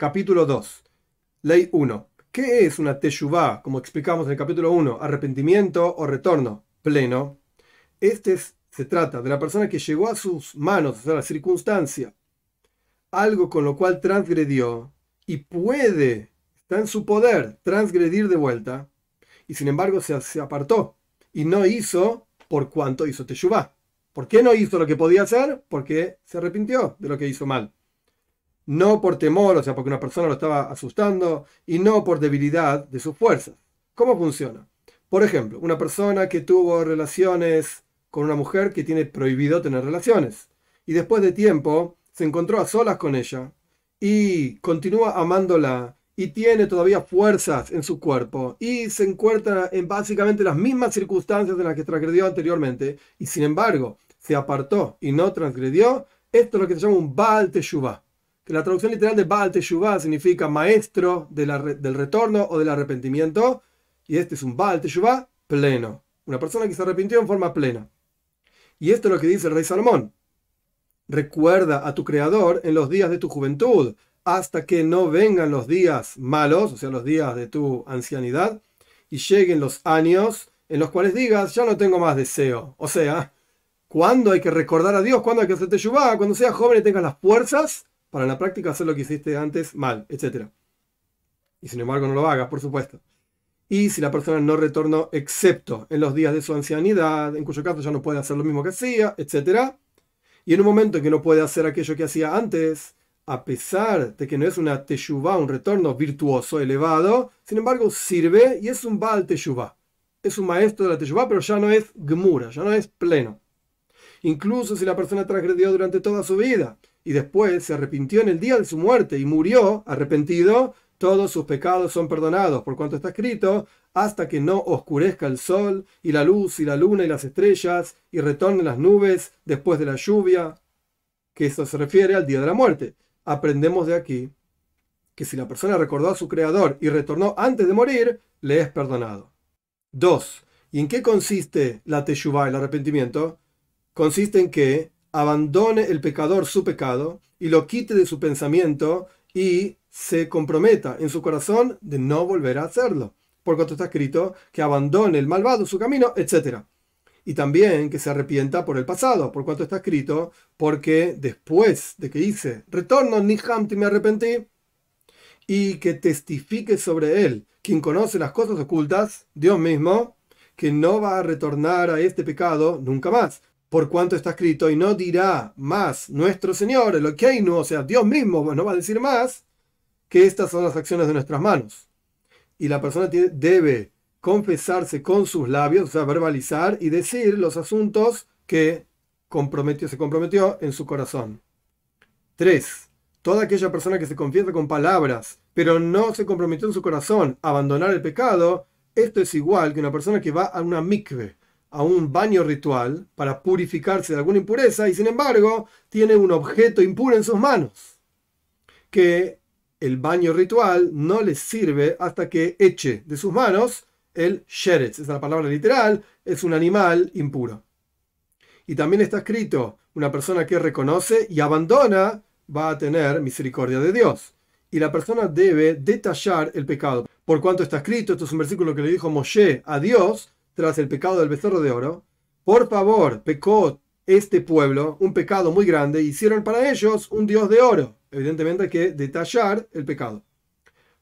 Capítulo 2. Ley 1. ¿Qué es una teshuva Como explicamos en el capítulo 1, arrepentimiento o retorno pleno. Este se trata de la persona que llegó a sus manos, o la circunstancia, algo con lo cual transgredió y puede, está en su poder, transgredir de vuelta, y sin embargo se, apartó y no hizo por cuanto hizo teshuva ¿Por qué no hizo lo que podía hacer? Porque se arrepintió de lo que hizo mal no por temor, o sea, porque una persona lo estaba asustando, y no por debilidad de sus fuerzas. ¿Cómo funciona? Por ejemplo, una persona que tuvo relaciones con una mujer que tiene prohibido tener relaciones, y después de tiempo se encontró a solas con ella, y continúa amándola, y tiene todavía fuerzas en su cuerpo, y se encuentra en básicamente las mismas circunstancias en las que transgredió anteriormente, y sin embargo se apartó y no transgredió, esto es lo que se llama un Baal Teshuvah la traducción literal de Baal Teshuvah significa maestro del retorno o del arrepentimiento, y este es un Baal Teshuvah pleno, una persona que se arrepintió en forma plena. Y esto es lo que dice el rey Salomón. Recuerda a tu creador en los días de tu juventud, hasta que no vengan los días malos, o sea, los días de tu ancianidad, y lleguen los años en los cuales digas, ya no tengo más deseo. O sea, cuando hay que recordar a Dios, cuando hay que hacer teshuvah, cuando seas joven y tengas las fuerzas para la práctica hacer lo que hiciste antes mal, etc. Y sin embargo no lo hagas, por supuesto. Y si la persona no retornó excepto en los días de su ancianidad, en cuyo caso ya no puede hacer lo mismo que hacía, etc. Y en un momento en que no puede hacer aquello que hacía antes, a pesar de que no es una teshuvá, un retorno virtuoso, elevado, sin embargo sirve y es un Baal teshuvá. Es un maestro de la teshuvá, pero ya no es gmura, ya no es pleno. Incluso si la persona transgredió durante toda su vida y después se arrepintió en el día de su muerte y murió arrepentido, todos sus pecados son perdonados, por cuanto está escrito, hasta que no oscurezca el sol y la luz y la luna y las estrellas y retornen las nubes después de la lluvia, que esto se refiere al día de la muerte. Aprendemos de aquí que si la persona recordó a su creador y retornó antes de morir, le es perdonado. 2. ¿Y en qué consiste la teshuvah, el arrepentimiento? Consiste en que abandone el pecador su pecado y lo quite de su pensamiento y se comprometa en su corazón de no volver a hacerlo, por cuanto está escrito que abandone el malvado su camino, etc. Y también que se arrepienta por el pasado, por cuanto está escrito, porque después de que hice retorno, ni me arrepentí, y que testifique sobre él quien conoce las cosas ocultas, Dios mismo, que no va a retornar a este pecado nunca más, por cuanto está escrito, y no dirá más nuestro Señor, lo que hay no, o sea, Dios mismo, pues no va a decir más que estas son las acciones de nuestras manos. Y la persona tiene, debe confesarse con sus labios, o sea, verbalizar y decir los asuntos que comprometió, se comprometió en su corazón. 3. Toda aquella persona que se confiesa con palabras, pero no se comprometió en su corazón a abandonar el pecado, esto es igual que una persona que va a una micve a un baño ritual para purificarse de alguna impureza y sin embargo tiene un objeto impuro en sus manos, que el baño ritual no le sirve hasta que eche de sus manos el sheretz, es la palabra literal, es un animal impuro. Y también está escrito, una persona que reconoce y abandona va a tener misericordia de Dios. Y la persona debe detallar el pecado. Por cuanto está escrito, esto es un versículo que le dijo Moshe a Dios, tras el pecado del becerro de oro, por favor, pecó este pueblo un pecado muy grande, hicieron para ellos un dios de oro. Evidentemente hay que detallar el pecado.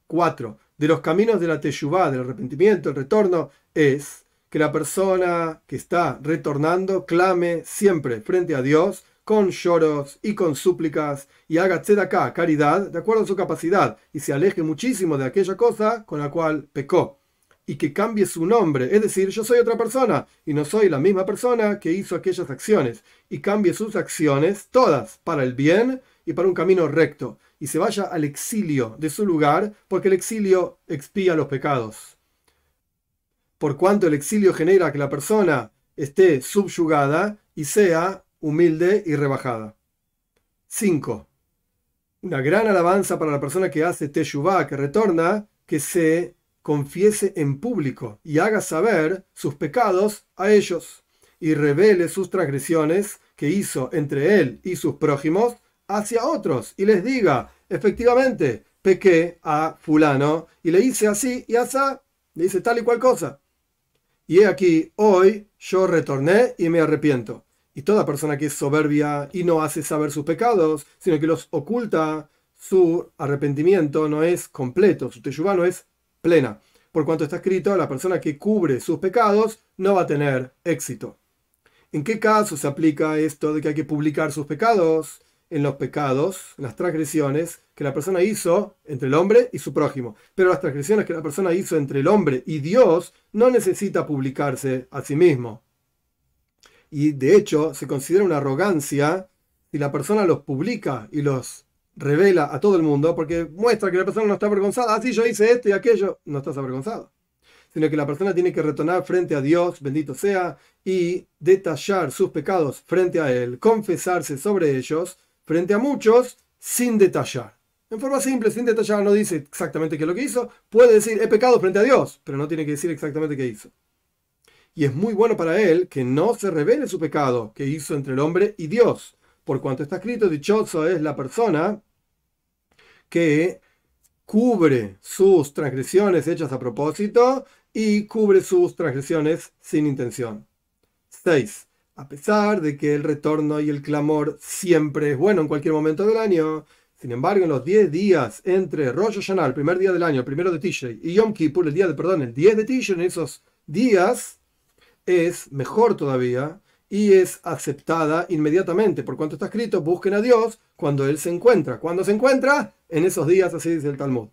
4. De los caminos de la teshuvá, del arrepentimiento, el retorno, es que la persona que está retornando clame siempre frente a Dios con lloros y con súplicas y haga acá caridad, de acuerdo a su capacidad, y se aleje muchísimo de aquella cosa con la cual pecó y que cambie su nombre, es decir, yo soy otra persona y no soy la misma persona que hizo aquellas acciones, y cambie sus acciones todas para el bien y para un camino recto, y se vaya al exilio de su lugar, porque el exilio expía los pecados. Por cuanto el exilio genera que la persona esté subyugada y sea humilde y rebajada. 5. Una gran alabanza para la persona que hace teshuvah, que retorna, que se confiese en público y haga saber sus pecados a ellos, y revele sus transgresiones que hizo entre él y sus prójimos hacia otros, y les diga, efectivamente, pequé a fulano, y le hice así y así le hice tal y cual cosa. Y he aquí, hoy yo retorné y me arrepiento. Y toda persona que es soberbia y no hace saber sus pecados, sino que los oculta, su arrepentimiento no es completo, su teyubá no es plena. Por cuanto está escrito, la persona que cubre sus pecados no va a tener éxito. ¿En qué caso se aplica esto de que hay que publicar sus pecados? En los pecados, en las transgresiones que la persona hizo entre el hombre y su prójimo. Pero las transgresiones que la persona hizo entre el hombre y Dios no necesita publicarse a sí mismo. Y de hecho se considera una arrogancia si la persona los publica y los revela a todo el mundo porque muestra que la persona no está avergonzada. Así ah, yo hice esto y aquello. No estás avergonzado. Sino que la persona tiene que retornar frente a Dios, bendito sea, y detallar sus pecados frente a Él, confesarse sobre ellos frente a muchos sin detallar. En forma simple, sin detallar, no dice exactamente qué es lo que hizo. Puede decir, he pecado frente a Dios, pero no tiene que decir exactamente qué hizo. Y es muy bueno para él que no se revele su pecado que hizo entre el hombre y Dios, por cuanto está escrito, dichoso es la persona que cubre sus transgresiones hechas a propósito y cubre sus transgresiones sin intención. 6. A pesar de que el retorno y el clamor siempre es bueno en cualquier momento del año, sin embargo, en los 10 días entre Rosh Hashanah, el primer día del año, el primero de Tishrei, y Yom Kippur, el día de perdón, el 10 de Tishrei, en esos días, es mejor todavía y es aceptada inmediatamente. Por cuanto está escrito, busquen a Dios cuando Él se encuentra. Cuando se encuentra? En esos días, así dice el Talmud.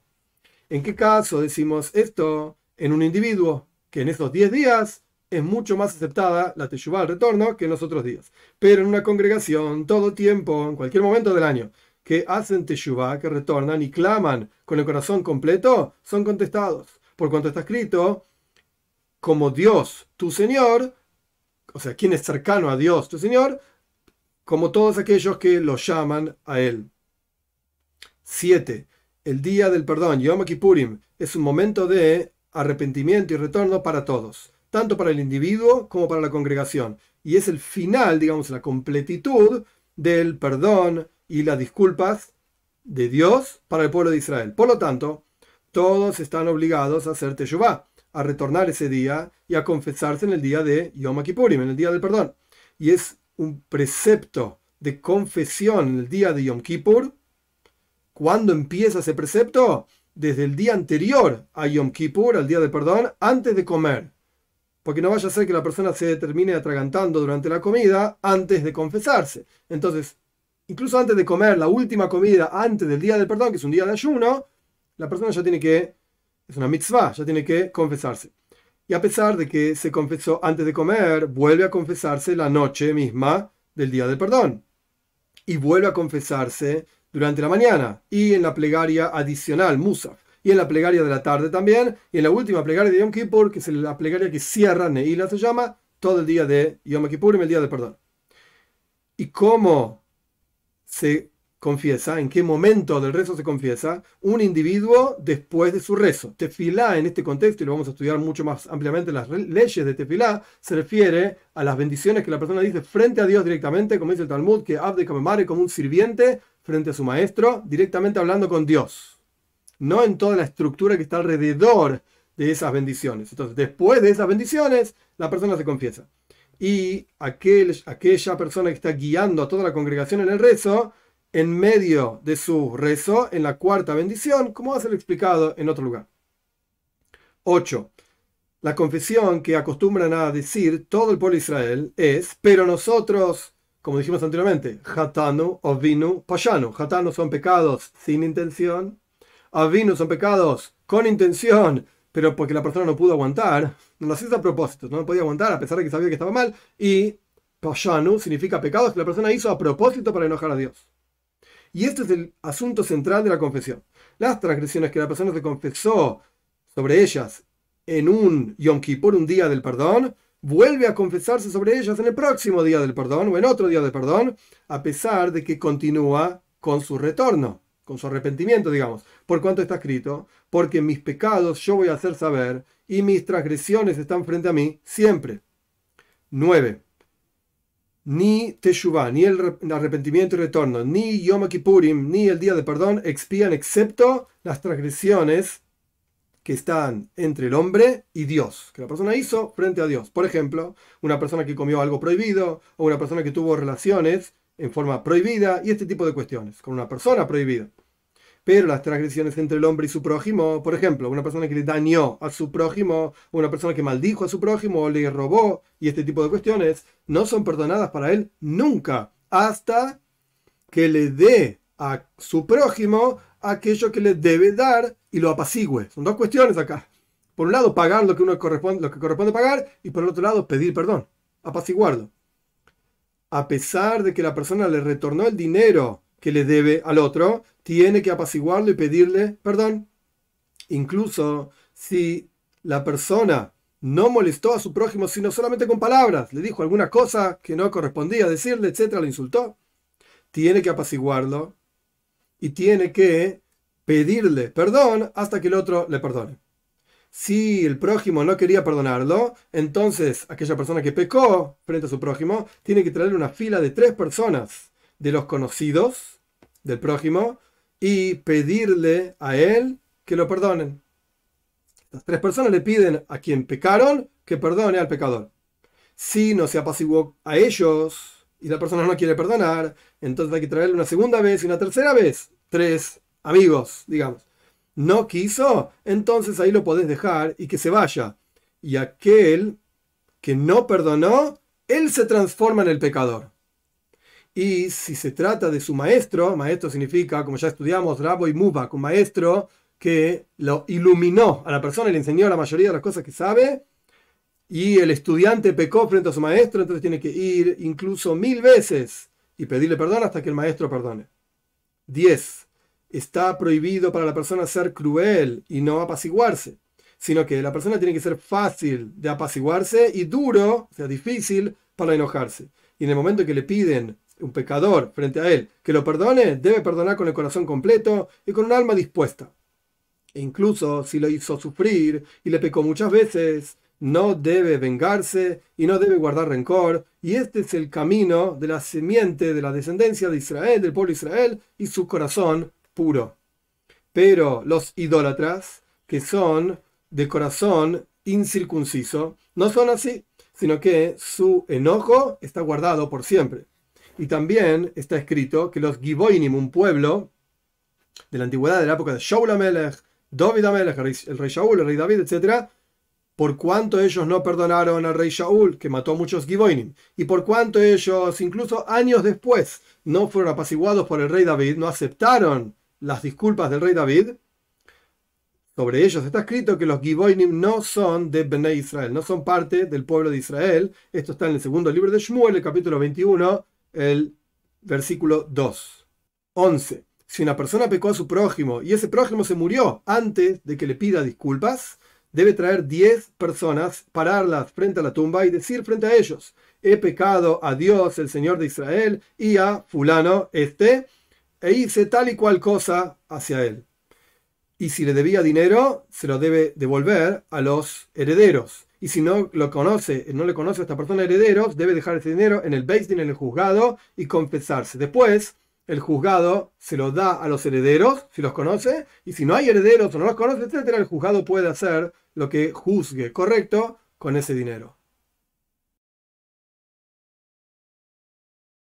¿En qué caso decimos esto? En un individuo que en esos 10 días es mucho más aceptada la Teshuvah al retorno que en los otros días. Pero en una congregación, todo tiempo, en cualquier momento del año, que hacen Teshuvah, que retornan y claman con el corazón completo, son contestados. Por cuanto está escrito, como Dios, tu Señor, o sea, quien es cercano a Dios, tu Señor, como todos aquellos que lo llaman a Él. 7. El día del perdón, Yom Kippurim, es un momento de arrepentimiento y retorno para todos, tanto para el individuo como para la congregación. Y es el final, digamos, la completitud del perdón y las disculpas de Dios para el pueblo de Israel. Por lo tanto, todos están obligados a hacer Teshuvah a retornar ese día y a confesarse en el día de Yom Kippurim, en el día del perdón. Y es un precepto de confesión en el día de Yom Kippur. ¿Cuándo empieza ese precepto? Desde el día anterior a Yom Kippur, al día del perdón, antes de comer. Porque no vaya a ser que la persona se termine atragantando durante la comida antes de confesarse. Entonces, incluso antes de comer la última comida, antes del día del perdón, que es un día de ayuno, la persona ya tiene que es una mitzvah, ya tiene que confesarse. Y a pesar de que se confesó antes de comer, vuelve a confesarse la noche misma del día del perdón. Y vuelve a confesarse durante la mañana y en la plegaria adicional, Musaf. Y en la plegaria de la tarde también. Y en la última plegaria de Yom Kippur, que es la plegaria que cierra Neila, se llama, todo el día de Yom Kippur y el día del perdón. ¿Y cómo se confiesa, en qué momento del rezo se confiesa un individuo después de su rezo. Tefilá en este contexto, y lo vamos a estudiar mucho más ampliamente las leyes de Tefilá, se refiere a las bendiciones que la persona dice frente a Dios directamente, como dice el Talmud, que Abde madre, como un sirviente frente a su maestro, directamente hablando con Dios. No en toda la estructura que está alrededor de esas bendiciones. Entonces, después de esas bendiciones, la persona se confiesa. Y aquel, aquella persona que está guiando a toda la congregación en el rezo, en medio de su rezo, en la cuarta bendición, como va a ser explicado en otro lugar. 8. La confesión que acostumbran a decir todo el pueblo de Israel es, pero nosotros, como dijimos anteriormente, hatanu, avinu, payanu. Hatanu son pecados sin intención, avinu son pecados con intención, pero porque la persona no pudo aguantar, no lo hizo a propósito, no podía aguantar a pesar de que sabía que estaba mal, y payanu significa pecados que la persona hizo a propósito para enojar a Dios. Y este es el asunto central de la confesión. Las transgresiones que la persona se confesó sobre ellas en un Yom por un día del perdón, vuelve a confesarse sobre ellas en el próximo día del perdón o en otro día del perdón, a pesar de que continúa con su retorno, con su arrepentimiento, digamos. Por cuanto está escrito, porque mis pecados yo voy a hacer saber y mis transgresiones están frente a mí siempre. 9 ni Teshuvah, ni el arrepentimiento y retorno, ni Yom Kippurim, ni el día de perdón expían excepto las transgresiones que están entre el hombre y Dios, que la persona hizo frente a Dios. Por ejemplo, una persona que comió algo prohibido o una persona que tuvo relaciones en forma prohibida y este tipo de cuestiones con una persona prohibida. Pero las transgresiones entre el hombre y su prójimo, por ejemplo, una persona que le dañó a su prójimo, una persona que maldijo a su prójimo, o le robó, y este tipo de cuestiones, no son perdonadas para él nunca, hasta que le dé a su prójimo aquello que le debe dar y lo apacigüe. Son dos cuestiones acá. Por un lado, pagar lo que uno corresponde, lo que corresponde pagar, y por el otro lado, pedir perdón, apaciguarlo. A pesar de que la persona le retornó el dinero que le debe al otro, tiene que apaciguarlo y pedirle perdón. Incluso si la persona no molestó a su prójimo, sino solamente con palabras, le dijo alguna cosa que no correspondía decirle, etcétera, le insultó, tiene que apaciguarlo y tiene que pedirle perdón hasta que el otro le perdone. Si el prójimo no quería perdonarlo, entonces aquella persona que pecó frente a su prójimo tiene que traer una fila de tres personas de los conocidos del prójimo y pedirle a él que lo perdonen. Las tres personas le piden a quien pecaron que perdone al pecador. Si no se apaciguó a ellos y la persona no quiere perdonar, entonces hay que traerle una segunda vez y una tercera vez. Tres amigos, digamos. No quiso, entonces ahí lo podés dejar y que se vaya. Y aquel que no perdonó, él se transforma en el pecador. Y si se trata de su maestro, maestro significa, como ya estudiamos, Rabo y Muba, un maestro que lo iluminó a la persona y le enseñó la mayoría de las cosas que sabe, y el estudiante pecó frente a su maestro, entonces tiene que ir incluso mil veces y pedirle perdón hasta que el maestro perdone. 10. Está prohibido para la persona ser cruel y no apaciguarse, sino que la persona tiene que ser fácil de apaciguarse y duro, o sea, difícil para enojarse. Y en el momento que le piden un pecador frente a él que lo perdone, debe perdonar con el corazón completo y con un alma dispuesta. E incluso si lo hizo sufrir y le pecó muchas veces, no debe vengarse y no debe guardar rencor. Y este es el camino de la semiente de la descendencia de Israel, del pueblo de Israel, y su corazón puro. Pero los idólatras, que son de corazón incircunciso, no son así, sino que su enojo está guardado por siempre. Y también está escrito que los Giboinim, un pueblo de la antigüedad, de la época de Shaul Amelech, David Amelech, el rey Shaul, el rey David, etc., por cuanto ellos no perdonaron al rey Shaul, que mató muchos Giboinim, y por cuanto ellos, incluso años después, no fueron apaciguados por el rey David, no aceptaron las disculpas del rey David, sobre ellos está escrito que los Giboinim no son de Bene Israel, no son parte del pueblo de Israel. Esto está en el segundo libro de Shmuel, el capítulo 21, el versículo 2. 11. Si una persona pecó a su prójimo y ese prójimo se murió antes de que le pida disculpas, debe traer 10 personas, pararlas frente a la tumba y decir frente a ellos, he pecado a Dios, el Señor de Israel, y a fulano este, e hice tal y cual cosa hacia él. Y si le debía dinero, se lo debe devolver a los herederos y si no lo conoce, no le conoce a esta persona herederos, debe dejar ese dinero en el Din, en el juzgado, y confesarse. Después, el juzgado se lo da a los herederos, si los conoce, y si no hay herederos o no los conoce, etcétera, el juzgado puede hacer lo que juzgue correcto con ese dinero.